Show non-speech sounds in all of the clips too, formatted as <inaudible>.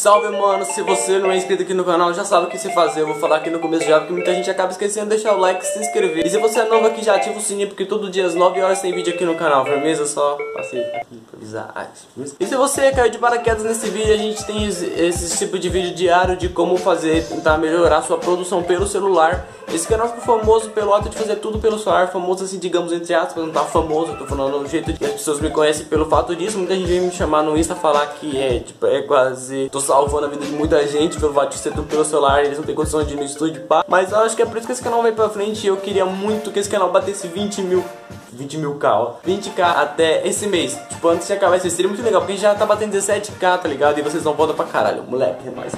Salve mano, se você não é inscrito aqui no canal já sabe o que se fazer, eu vou falar aqui no começo já porque muita gente acaba esquecendo de deixar o like e se inscrever E se você é novo aqui já ativa o sininho porque todo dia às 9 horas tem vídeo aqui no canal, firmeza só? Passei aqui e se você caiu de paraquedas nesse vídeo, a gente tem esse tipo de vídeo diário de como fazer, tentar melhorar sua produção pelo celular. Esse canal ficou famoso pelo ato de fazer tudo pelo celular, famoso assim, digamos, entre aspas, não tá famoso, tô falando do jeito que as pessoas me conhecem pelo fato disso. Muita gente vem me chamar no Insta falar que é, tipo, é quase, tô salvando a vida de muita gente pelo fato de ser tudo pelo celular, eles não têm condições de ir no estúdio, pá. Mas eu acho que é por isso que esse canal veio pra frente e eu queria muito que esse canal batesse 20 mil, 20 mil K, ó, 20k até esse mês, tipo, antes se assim, acabar isso seria muito legal, porque já tá batendo 17k, tá ligado? E vocês não voltam pra caralho, moleque, é mais.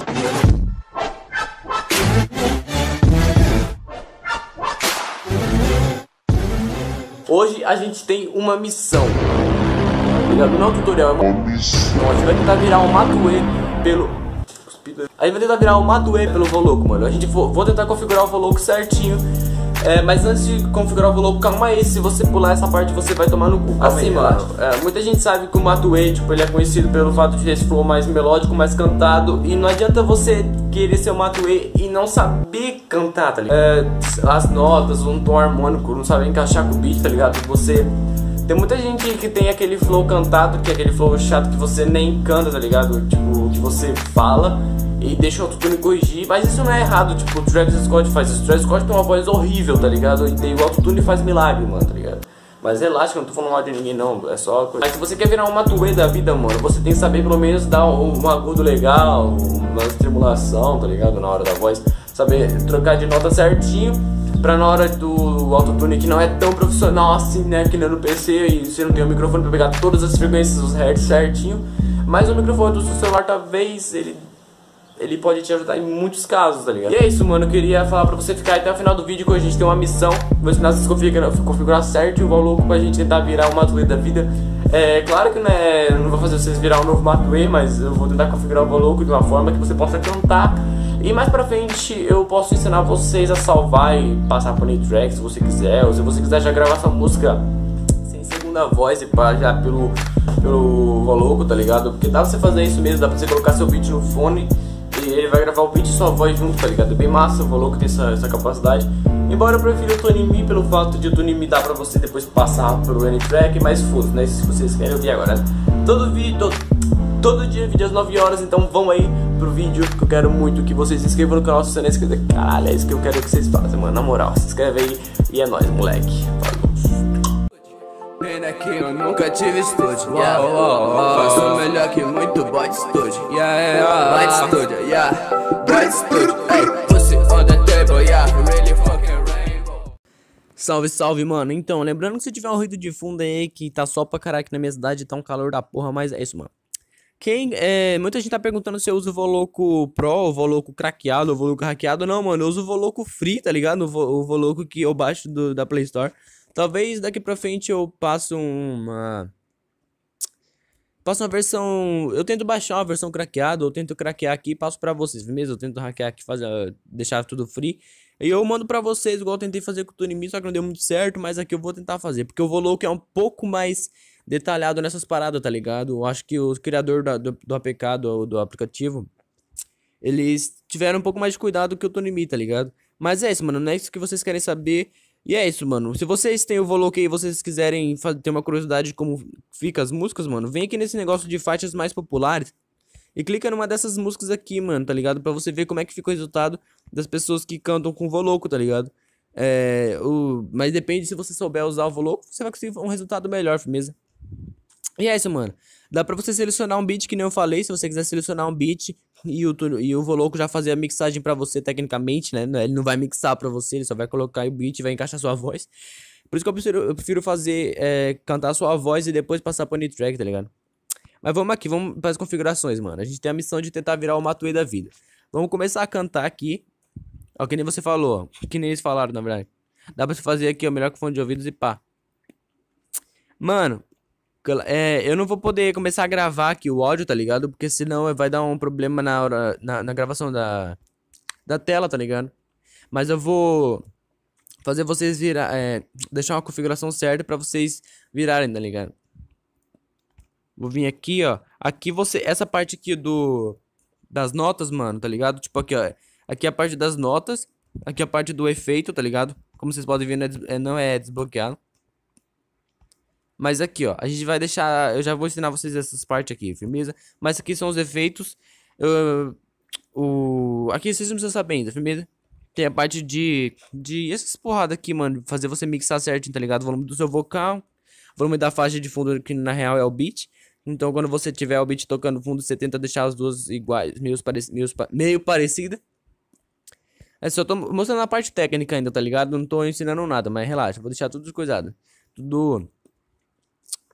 Hoje a gente tem uma missão. Tá ligado? Não é um tutorial, é uma missão. A gente vai tentar virar um Matue pelo. A gente vai tentar virar um Matue pelo Voloco, mano. A gente vou, vou tentar configurar o Voloco certinho é, mas antes de configurar o volume, calma aí, se você pular essa parte você vai tomar no cu. Calma assim, aí, mano, é, muita gente sabe que o Matuei, tipo, ele é conhecido pelo fato de ter esse flow mais melódico, mais cantado, e não adianta você querer ser o Matuei e não saber cantar, tá ligado? É, as notas, um tom harmônico, não saber encaixar com o beat, tá ligado? Você... Tem muita gente que tem aquele flow cantado, que é aquele flow chato que você nem canta, tá ligado? Tipo, que você fala e deixa o autotune corrigir, mas isso não é errado, tipo, o Travis Scott faz isso. O Travis Scott tem uma voz horrível, tá ligado? E o autotune faz milagre, mano, tá ligado? Mas relaxa, eu não tô falando mal de ninguém, não. É só coisa. Mas se você quer virar uma doença da vida, mano, você tem que saber pelo menos dar um, um agudo legal, uma estimulação, tá ligado? Na hora da voz. Saber trocar de nota certinho pra na hora do autotune que não é tão profissional assim, né? Que nem no PC e você não tem o um microfone pra pegar todas as frequências, os hertz certinho. Mas o microfone do seu celular talvez ele ele pode te ajudar em muitos casos, tá ligado? E é isso, mano, eu queria falar pra você ficar até o final do vídeo que a gente tem uma missão, vou ensinar vocês a configurar, configurar certo e o louco pra gente tentar virar o atleta da vida. É claro que não, é, não vou fazer vocês virar um novo Matuê, mas eu vou tentar configurar o Voloco de uma forma que você possa cantar. E mais pra frente eu posso ensinar vocês a salvar e passar por tracks se você quiser, ou se você quiser já gravar essa música sem segunda voz e pá, já pelo, pelo Voloco, tá ligado? Porque dá pra você fazer isso mesmo, dá pra você colocar seu beat no fone ele vai gravar o beat e sua voz junto, tá ligado? É bem massa, eu vou louco ter essa, essa capacidade. Embora eu prefira o Tony Mi pelo fato de o Tony Mi dar pra você depois passar pro N-Track, mas foda, né? Se vocês querem ouvir agora, né? Todo vídeo. Todo, todo dia, vídeo às 9 horas, então vão aí pro vídeo que eu quero muito que vocês se inscrevam no canal se você não é inscrito. Caralho, é isso que eu quero que vocês façam, mano. Na moral, se inscreve aí e é nóis, moleque. Falou. Pena que eu nunca tive estúdio yeah, oh, oh, oh, Faço melhor que muito bot estúdio yeah, yeah, estúdio Salve, salve, mano. Então, lembrando que se tiver um ruído de fundo aí que tá só pra caralho aqui na minha cidade, tá um calor da porra, mas é isso, mano. Quem, é, muita gente tá perguntando se eu uso o Voloco Pro, o Voloco craqueado, o Voloco hackeado. Não, mano, eu uso o Voloco Free, tá ligado? O, Voloco que eu baixo do, da Play Store. Talvez daqui pra frente eu passe uma Passa uma versão. Eu tento baixar uma versão craqueada, ou tento craquear aqui e passo para vocês, mesmo Eu tento hackear aqui, fazer, deixar tudo free. E eu mando para vocês, igual eu tentei fazer com o Tunimi, só que não deu muito certo, mas aqui eu vou tentar fazer. Porque o Voloke é um pouco mais detalhado nessas paradas, tá ligado? Eu acho que o criador do, do, do APK, do, do aplicativo, eles tiveram um pouco mais de cuidado que o Tunimi, tá ligado? Mas é isso, mano. Não é isso que vocês querem saber. E é isso, mano. Se vocês têm o Voloque e vocês quiserem ter uma curiosidade de como fica as músicas, mano, vem aqui nesse negócio de faixas mais populares e clica numa dessas músicas aqui, mano, tá ligado? Pra você ver como é que fica o resultado das pessoas que cantam com Voloco, tá ligado? É, o... Mas depende se você souber usar o Voloco, você vai conseguir um resultado melhor, firmeza. E é isso, mano. Dá pra você selecionar um beat, que nem eu falei, se você quiser selecionar um beat e o, e o Voloco já fazer a mixagem para você tecnicamente, né? Ele não vai mixar para você, ele só vai colocar o beat e vai encaixar sua voz. Por isso que eu prefiro, eu prefiro fazer, é, cantar sua voz e depois passar pro track, tá ligado? Mas vamos aqui, vamos para as configurações, mano. A gente tem a missão de tentar virar o Matuê da vida. Vamos começar a cantar aqui. Ó, que nem você falou, ó. Que nem eles falaram, na verdade. Dá pra você fazer aqui, ó, melhor que fone de ouvidos e pá. Mano, é, eu não vou poder começar a gravar aqui o áudio, tá ligado? Porque senão vai dar um problema na, hora, na, na gravação da, da tela, tá ligado? Mas eu vou fazer vocês virar, é, deixar uma configuração certa para vocês virarem, tá ligado? Vou vir aqui, ó. Aqui você, essa parte aqui do das notas, mano, tá ligado? Tipo aqui, ó. Aqui é a parte das notas, aqui é a parte do efeito, tá ligado? Como vocês podem ver, não é, é desbloqueado. Mas aqui, ó, a gente vai deixar... Eu já vou ensinar vocês essas partes aqui, firmeza? Mas aqui são os efeitos. Uh, o... Aqui vocês não precisam saber ainda, firmeza? Tem a parte de... de essas porradas aqui, mano. Fazer você mixar certinho, tá ligado? O volume do seu vocal. Volume da faixa de fundo, que na real é o beat. Então, quando você tiver o beat tocando fundo, você tenta deixar as duas iguais, meio, parec meio, pa meio parecida. É só tô mostrando a parte técnica ainda, tá ligado? Não tô ensinando nada, mas relaxa, vou deixar tudo coisado. Tudo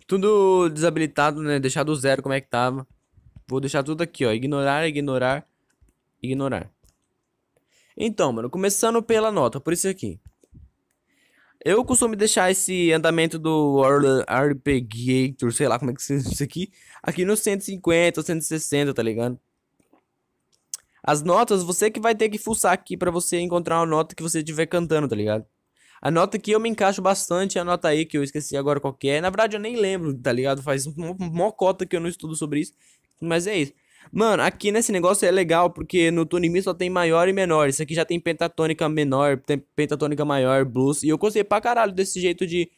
tudo desabilitado, né? Deixar do zero como é que tava. Vou deixar tudo aqui, ó. Ignorar, ignorar, ignorar. Então, mano, começando pela nota, por isso aqui. Eu costumo deixar esse andamento do Arpeggiator, sei lá como é que se diz isso aqui, aqui no 150, 160, tá ligado? As notas, você que vai ter que fuçar aqui para você encontrar uma nota que você estiver cantando, tá ligado? A nota que eu me encaixo bastante é a nota aí que eu esqueci agora qual que é. Na verdade, eu nem lembro, tá ligado? Faz mocota que eu não estudo sobre isso. Mas é isso. Mano, aqui nesse negócio é legal porque no Tunimi só tem maior e menor. Isso aqui já tem pentatônica menor, tem pentatônica maior, blues. E eu gostei pra caralho desse jeito de.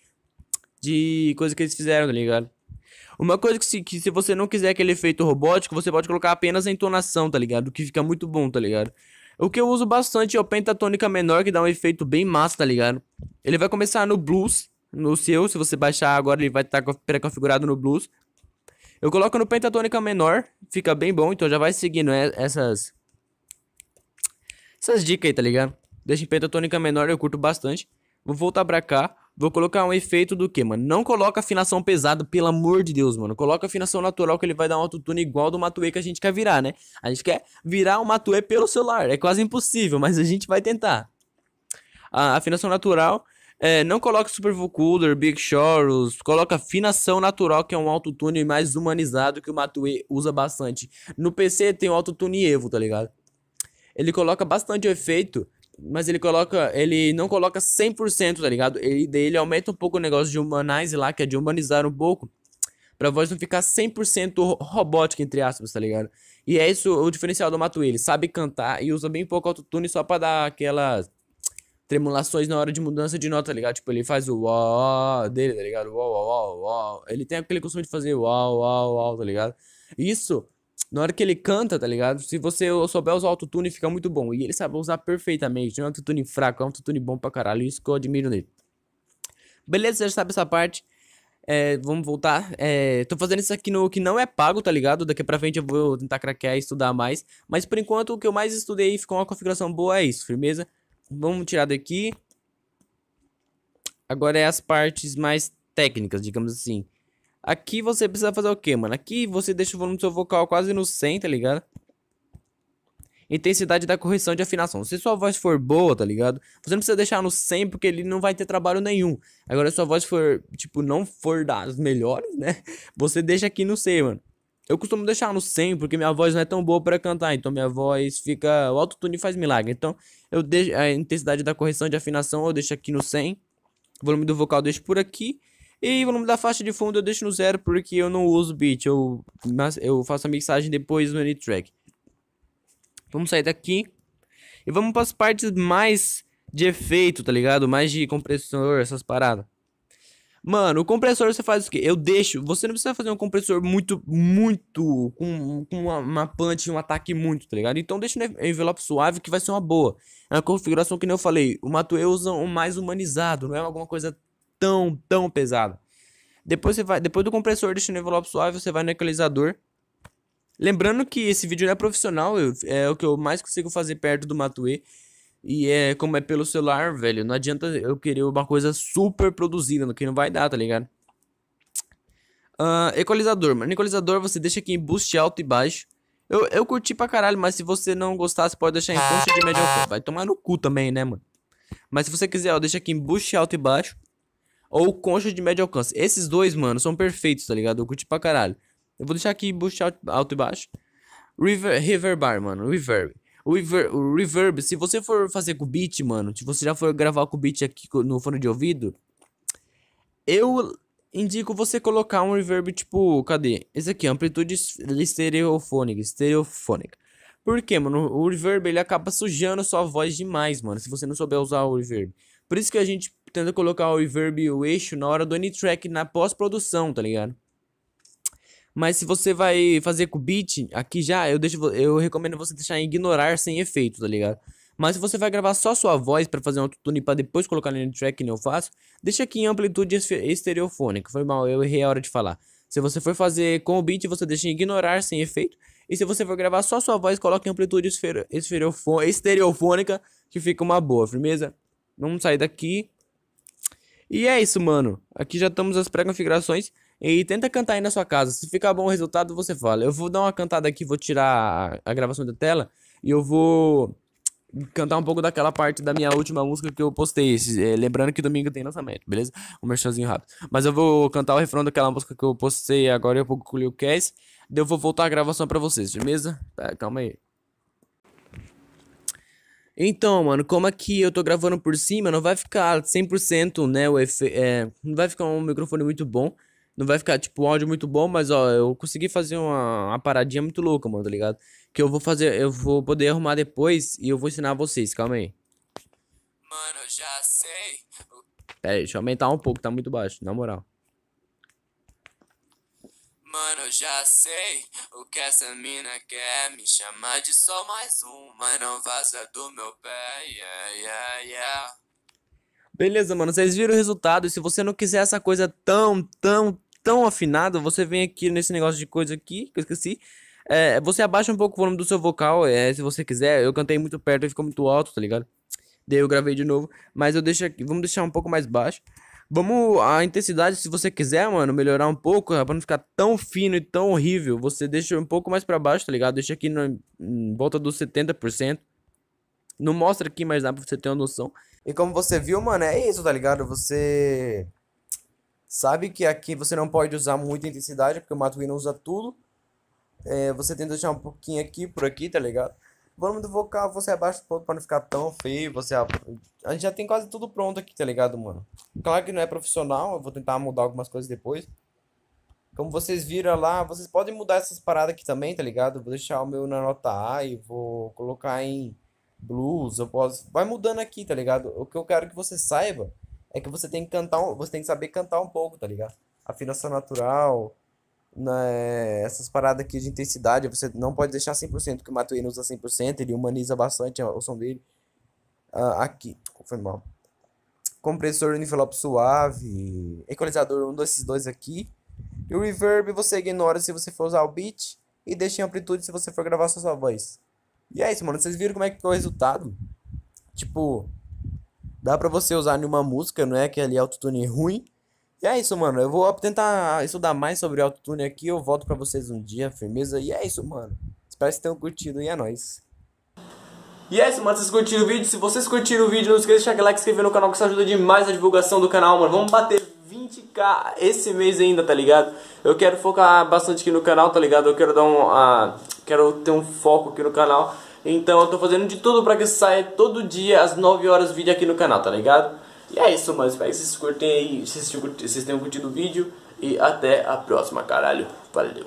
de coisa que eles fizeram, tá ligado? Uma coisa que se, que se você não quiser aquele efeito robótico, você pode colocar apenas a entonação, tá ligado? Que fica muito bom, tá ligado? O que eu uso bastante é o pentatônica menor, que dá um efeito bem massa, tá ligado? Ele vai começar no blues, no seu, se você baixar agora ele vai estar tá pré-configurado no blues. Eu coloco no pentatônica menor, fica bem bom, então já vai seguindo essas essas dicas aí, tá ligado? Deixa em pentatônica menor, eu curto bastante. Vou voltar pra cá. Vou colocar um efeito do que, mano? Não coloca afinação pesada, pelo amor de Deus, mano. Coloca afinação natural que ele vai dar um autotune igual do Matuê que a gente quer virar, né? A gente quer virar o um Matuê pelo celular. É quase impossível, mas a gente vai tentar. A afinação natural. É, não coloca Super Vocoder, Big Shores, coloca afinação natural, que é um autotune mais humanizado que o Matue usa bastante. No PC tem o autotune Evo, tá ligado? Ele coloca bastante efeito mas ele coloca, ele não coloca 100%, tá ligado? Ele dele aumenta um pouco o negócio de humanize lá, que é de humanizar um pouco, pra voz não ficar 100% robótica, entre aspas, tá ligado? E é isso o diferencial do Matuê, ele sabe cantar e usa bem pouco autotune só pra dar aquelas tremulações na hora de mudança de nota, tá ligado? Tipo, ele faz o uau dele, tá ligado? Uau, uau, uau, uau. Ele tem aquele costume de fazer uau, uau, uau, tá ligado? Isso na hora que ele canta, tá ligado? Se você souber usar autotune, fica muito bom. E ele sabe usar perfeitamente. Não é um autotune fraco, é um autotune bom pra caralho. Isso que eu admiro nele. Beleza, você já sabe essa parte. É, vamos voltar. É, tô fazendo isso aqui no que não é pago, tá ligado? Daqui pra frente eu vou tentar craquear e estudar mais. Mas por enquanto, o que eu mais estudei e ficou uma configuração boa é isso, firmeza? Vamos tirar daqui. Agora é as partes mais técnicas, digamos assim. Aqui você precisa fazer o que, mano? Aqui você deixa o volume do seu vocal quase no 100, tá ligado? Intensidade da correção de afinação. Se sua voz for boa, tá ligado? Você não precisa deixar no 100 porque ele não vai ter trabalho nenhum. Agora, se sua voz for, tipo, não for das melhores, né? <laughs> Você deixa aqui no 100, mano. Eu costumo deixar no 100 porque minha voz não é tão boa para cantar, então minha voz fica. O autotune faz milagre. Então, eu deixo a intensidade da correção de afinação eu deixo aqui no 100. O volume do vocal eu deixo por aqui. E o volume da faixa de fundo eu deixo no zero porque eu não uso beat, eu, eu faço a mixagem depois no track Vamos sair daqui e vamos para as partes mais de efeito, tá ligado? Mais de compressor, essas paradas. Mano, o compressor você faz o quê? Eu deixo. Você não precisa fazer um compressor muito, muito. Com, com uma, uma punch, um ataque muito, tá ligado? Então deixa um envelope suave que vai ser uma boa. É uma configuração que nem eu falei. O Matuê usa o mais humanizado, não é alguma coisa tão, tão pesada. Depois você vai, depois do compressor deixa o envelope suave, você vai no equalizador. Lembrando que esse vídeo não é profissional, eu, é o que eu mais consigo fazer perto do Matue. E é como é pelo celular, velho, não adianta eu querer uma coisa super produzida, que não vai dar, tá ligado? Uh, equalizador, mano. Equalizador você deixa aqui em boost alto e baixo. Eu, eu curti pra caralho, mas se você não gostar, você pode deixar em ponte de média alta. Vai tomar no cu também, né, mano? Mas se você quiser, ó, deixa aqui em boost alto e baixo ou concha de médio alcance. Esses dois, mano, são perfeitos, tá ligado? Eu curti pra caralho. Eu vou deixar aqui boost alto e baixo. Rever, reverbar, mano. Reverb. O reverb, o se você for fazer com beat, mano, se você já for gravar com beat aqui no fone de ouvido, eu indico você colocar um reverb tipo, cadê? Esse aqui, amplitude estereofônica, estereofônica. Por quê, mano? O reverb ele acaba sujando sua voz demais, mano, se você não souber usar o reverb. Por isso que a gente tenta colocar o reverb e o eixo na hora do N-Track na pós-produção, tá ligado? Mas se você vai fazer com beat, aqui já eu deixo eu recomendo você deixar em ignorar sem efeito, tá ligado? Mas se você vai gravar só sua voz para fazer um tune para depois colocar no track, que eu faço, deixa aqui em amplitude estereofônica. Foi mal, eu errei a hora de falar. Se você for fazer com o beat, você deixa em ignorar sem efeito. E se você for gravar só sua voz, coloque em amplitude esfero, estereofônica, que fica uma boa, firmeza? Vamos sair daqui. E é isso, mano. Aqui já estamos as pré-configurações. E tenta cantar aí na sua casa. Se ficar bom o resultado, você fala. Eu vou dar uma cantada aqui, vou tirar a, gravação da tela. E eu vou cantar um pouco daquela parte da minha última música que eu postei. É, lembrando que domingo tem lançamento, beleza? Um merchanzinho rápido. Mas eu vou cantar o refrão daquela música que eu postei agora e eu pouco com o Lil Cass. Daí eu vou voltar a gravação pra vocês, beleza? Tá, calma aí. Então, mano, como aqui eu tô gravando por cima, não vai ficar 100%, né, o efe... É, não vai ficar um microfone muito bom. Não vai ficar, tipo, um áudio muito bom, mas, ó, eu consegui fazer uma, uma paradinha muito louca, mano, tá ligado? Que eu vou fazer, eu vou poder arrumar depois e eu vou ensinar vocês, calma aí. Mano, já sei. Pera aí, deixa eu aumentar um pouco, tá muito baixo, na moral eu já sei o que essa mina quer. Me chamar de só mais um, mas não vaza do meu pé. Yeah, yeah, yeah. Beleza, mano, vocês viram o resultado. E se você não quiser essa coisa tão, tão, tão afinada, você vem aqui nesse negócio de coisa aqui, que eu esqueci. É, você abaixa um pouco o volume do seu vocal, é, se você quiser. Eu cantei muito perto e ficou muito alto, tá ligado? Daí eu gravei de novo, mas eu deixo aqui, vamos deixar um pouco mais baixo. Vamos, a intensidade, se você quiser, mano, melhorar um pouco, pra não ficar tão fino e tão horrível. Você deixa um pouco mais pra baixo, tá ligado? Deixa aqui no, em volta dos 70%. Não mostra aqui, mas dá pra você ter uma noção. E como você viu, mano, é isso, tá ligado? Você sabe que aqui você não pode usar muita intensidade, porque o Matuino usa tudo. É, você tenta deixar um pouquinho aqui, por aqui, tá ligado? O volume do vocal você abaixa um pouco pra não ficar tão feio. Você A gente já tem quase tudo pronto aqui, tá ligado, mano? Claro que não é profissional, eu vou tentar mudar algumas coisas depois. Como vocês viram lá, vocês podem mudar essas paradas aqui também, tá ligado? Vou deixar o meu na nota A e vou colocar em blues, eu posso... Vai mudando aqui, tá ligado? O que eu quero que você saiba é que você tem que cantar, você tem que saber cantar um pouco, tá ligado? Afinação natural, né, essas paradas aqui de intensidade, você não pode deixar 100%, que o Matuidi usa 100%, ele humaniza bastante o som dele. Uh, aqui, foi mal. Compressor Unifelop suave, equalizador, um desses dois aqui. E o reverb você ignora se você for usar o beat e deixa em amplitude se você for gravar sua voz. E é isso, mano. Vocês viram como é que foi o resultado? Tipo, dá pra você usar em uma música, não é aquele é autotune ruim. E é isso, mano. Eu vou tentar estudar mais sobre autotune aqui. Eu volto pra vocês um dia, firmeza. E é isso, mano. Espero que vocês tenham curtido e é nóis. E é isso, mano. Vocês curtiram o vídeo? Se vocês curtiram o vídeo, não esqueça de deixar aquele like, se inscrever no canal, que isso ajuda demais a divulgação do canal, mano. Vamos bater 20k esse mês ainda, tá ligado? Eu quero focar bastante aqui no canal, tá ligado? Eu quero dar um... Uh, quero ter um foco aqui no canal. Então eu tô fazendo de tudo pra que saia todo dia às 9 horas vídeo aqui no canal, tá ligado? E é isso, mano. Espero que vocês curtem aí, vocês, vocês tenham curtido o vídeo. E até a próxima, caralho. Valeu.